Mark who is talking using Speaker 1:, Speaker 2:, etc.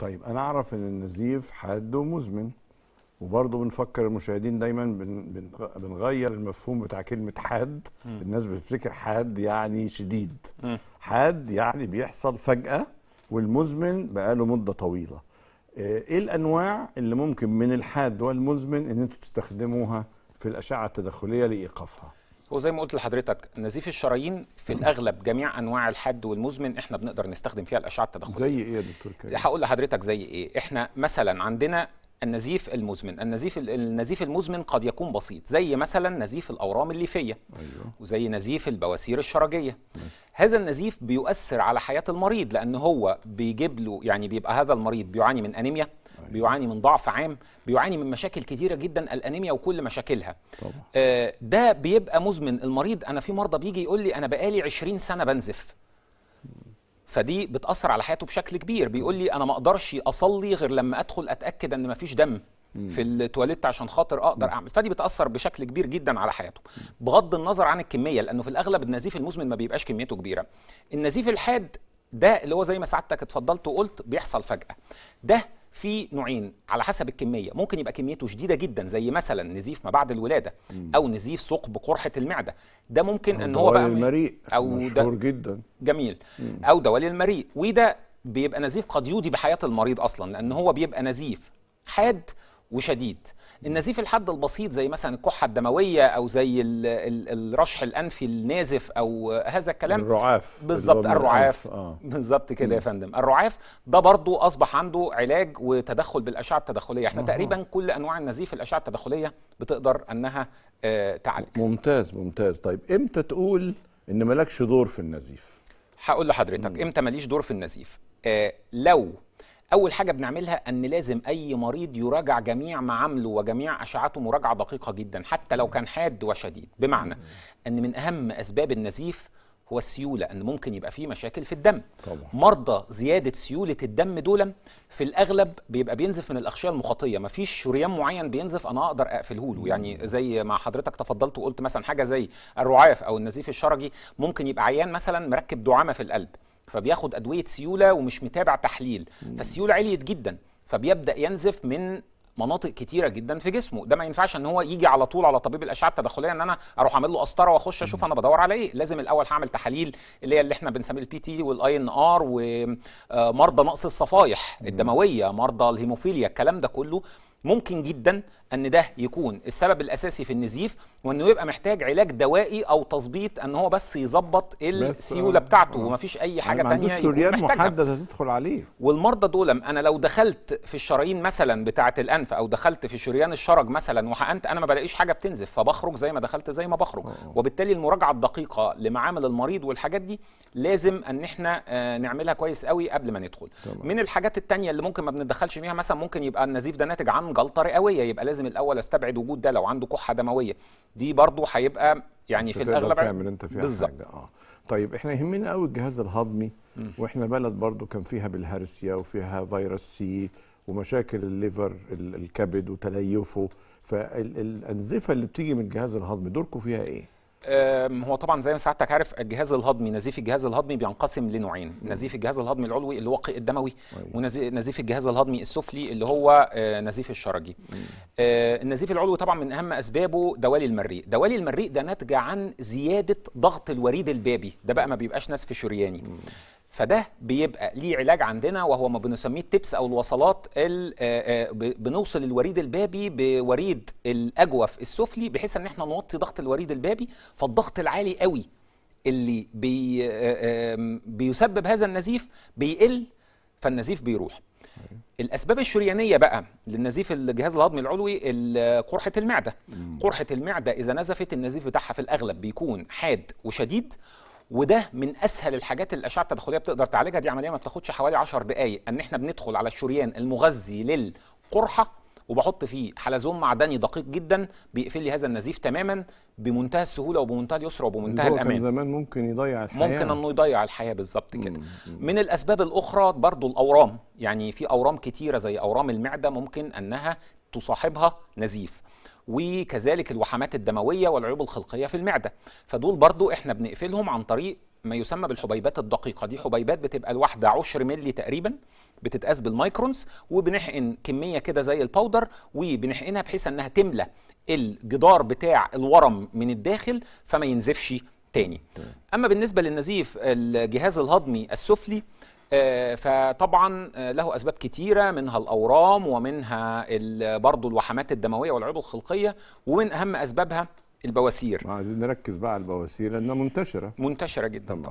Speaker 1: طيب انا اعرف ان النزيف حاد ومزمن وبرضه بنفكر المشاهدين دايما بن بنغير المفهوم بتاع كلمه حاد م. الناس بتفتكر حاد يعني شديد م. حاد يعني بيحصل فجاه والمزمن بقاله مده طويله آه، ايه الانواع اللي ممكن من الحاد والمزمن ان انتوا تستخدموها في الاشعه التدخليه لايقافها
Speaker 2: وزي ما قلت لحضرتك نزيف الشرايين في الاغلب جميع انواع الحاد والمزمن احنا بنقدر نستخدم فيها الاشعه التدخليه زي ايه يا دكتور كريم هقول لحضرتك زي ايه احنا مثلا عندنا النزيف المزمن النزيف النزيف المزمن قد يكون بسيط زي مثلا نزيف الاورام الليفيه أيوه. وزي نزيف البواسير الشرجيه هذا النزيف بيؤثر على حياه المريض لان هو بيجيب له يعني بيبقى هذا المريض بيعاني من انيميا طيب. بيعاني من ضعف عام بيعاني من مشاكل كتيره جدا الانيميا وكل مشاكلها طبعا. آه ده بيبقى مزمن المريض انا في مرضى بيجي يقول لي انا بقالي 20 سنه بنزف فدي بتاثر على حياته بشكل كبير بيقول لي انا ما اقدرش اصلي غير لما ادخل اتاكد ان ما فيش دم في التواليت عشان خاطر اقدر اعمل فدي بتاثر بشكل كبير جدا على حياته بغض النظر عن الكميه لانه في الاغلب النزيف المزمن ما بيبقاش كميته كبيره النزيف الحاد ده اللي هو زي ما سعادتك اتفضلت وقلت بيحصل فجاه ده في نوعين على حسب الكميه ممكن يبقى كميته شديده جدا زي مثلا نزيف ما بعد الولاده او نزيف ثقب قرحه المعده ده ممكن ان هو بقى المريء او مشهور جدا جميل مم. او دوالي المريء وده بيبقى نزيف قد يودي بحياه المريض اصلا لان هو بيبقى نزيف حاد وشديد النزيف الحد البسيط زي مثلا الكحه الدمويه او زي الـ الـ الرشح الانفي النازف او هذا الكلام الرعاف بالظبط الرعاف آه. بالظبط كده يا فندم الرعاف ده برضو اصبح عنده علاج وتدخل بالاشعه التدخليه احنا آه. تقريبا كل انواع النزيف الاشعه التدخليه بتقدر
Speaker 1: انها آه تعالج ممتاز ممتاز طيب امتى تقول ان مالكش دور في النزيف
Speaker 2: هقول لحضرتك امتى ماليش دور في النزيف آه لو اول حاجه بنعملها ان لازم اي مريض يراجع جميع معامله وجميع اشعته مراجعه دقيقه جدا حتى لو كان حاد وشديد بمعنى ان من اهم اسباب النزيف هو السيوله ان ممكن يبقى فيه مشاكل في الدم طبعا. مرضى زياده سيوله الدم دول في الاغلب بيبقى بينزف من الاغشيه المخاطيه مفيش شريان معين بينزف انا اقدر اقفله له يعني زي ما حضرتك تفضلت وقلت مثلا حاجه زي الرعاف او النزيف الشرجي ممكن يبقى عيان مثلا مركب دعامه في القلب فبياخد ادويه سيوله ومش متابع تحليل فالسيوله عليت جدا فبيبدا ينزف من مناطق كتيره جدا في جسمه ده ما ينفعش ان هو يجي على طول على طبيب الاشعه التدخليه ان انا اروح اعمل له قسطره واخش اشوف انا بدور على ايه لازم الاول هعمل تحاليل اللي هي اللي احنا بنسميه البي تي والاي ان آه، ار ومرضى نقص الصفائح الدمويه مرضى الهيموفيليا الكلام ده كله ممكن جدا ان ده يكون السبب الاساسي في النزيف وانه يبقى محتاج علاج دوائي او تظبيط ان هو بس يظبط السيوله آه، بتاعته آه. ومفيش اي حاجه ثانيه يعني سوريان محدده
Speaker 1: تدخل عليه
Speaker 2: والمرضى دول انا لو دخلت في الشرايين مثلا بتاعه الانف او دخلت في شريان الشرج مثلا وحقنت انا ما بلاقيش حاجه بتنزف فبخرج زي ما دخلت زي ما بخرج آه. وبالتالي المراجعه الدقيقه لمعامل المريض والحاجات دي لازم ان احنا آه، نعملها كويس قوي قبل ما ندخل طبعا. من الحاجات الثانيه اللي ممكن ما بندخلش فيها مثلا ممكن يبقى النزيف ده ناتج عن جلطه رئويه يبقى لازم لازم الاول استبعد وجود ده لو عنده كحه دمويه دي برضو هيبقى يعني في الاغلب تعمل انت فيها حاجه
Speaker 1: اه طيب احنا يهمنا قوي الجهاز الهضمي م. واحنا بلد برضو كان فيها بالهرسيا وفيها فيروس سي ومشاكل الليفر الكبد وتليفه فالانزفه اللي بتيجي من الجهاز الهضمي دوركم فيها ايه
Speaker 2: هو طبعا زي ما سعادتك عارف الجهاز الهضمي نزيف الجهاز الهضمي بينقسم لنوعين نزيف الجهاز الهضمي العلوي اللي هو قيء الدموي ونزيف أيوه. الجهاز الهضمي السفلي اللي هو آه، نزيف الشرجي آه، النزيف العلوي طبعا من اهم اسبابه دوالي المريء دوالي المريء ده ناتجه عن زياده ضغط الوريد البابي ده بقى ما بيبقاش نزف شرياني فده بيبقى ليه علاج عندنا وهو ما بنسميه التبس او الوصلات آه، آه، بنوصل الوريد البابي بوريد الاجوف السفلي بحيث ان احنا نوطي ضغط الوريد البابي فالضغط العالي قوي اللي بي آه، بيسبب هذا النزيف بيقل فالنزيف بيروح الاسباب الشريانيه بقى للنزيف الجهاز الهضمي العلوي قرحه المعده قرحه المعده اذا نزفت النزيف بتاعها في الاغلب بيكون حاد وشديد وده من اسهل الحاجات اللي الاشعه التدخليه بتقدر تعالجها دي عمليه ما بتاخدش حوالي 10 دقائق ان احنا بندخل على الشريان المغذي للقرحه وبحط فيه حلزون معدني دقيق جدا بيقفل لي هذا النزيف تماما بمنتهى السهوله وبمنتهى اليسر وبمنتهى الامان كان
Speaker 1: زمان ممكن يضيع الحياه ممكن انه
Speaker 2: يضيع الحياه بالظبط كده من الاسباب الاخرى برضو الاورام يعني في اورام كتيره زي اورام المعده ممكن انها تصاحبها نزيف وكذلك الوحمات الدمويه والعيوب الخلقيه في المعده فدول برضو احنا بنقفلهم عن طريق ما يسمى بالحبيبات الدقيقه دي حبيبات بتبقى الواحده عشر ملي تقريبا بتتقاس بالمايكرونز وبنحقن كميه كده زي الباودر وبنحقنها بحيث انها تملى الجدار بتاع الورم من الداخل فما ينزفش تاني اما بالنسبه للنزيف الجهاز الهضمي السفلي آه، فطبعا آه، له اسباب كتيره منها الاورام ومنها برضه الوحمات الدمويه والعيوب الخلقيه ومن
Speaker 1: اهم اسبابها البواسير عايزين نركز بقى على البواسير لانها منتشره منتشره جدا طبعا.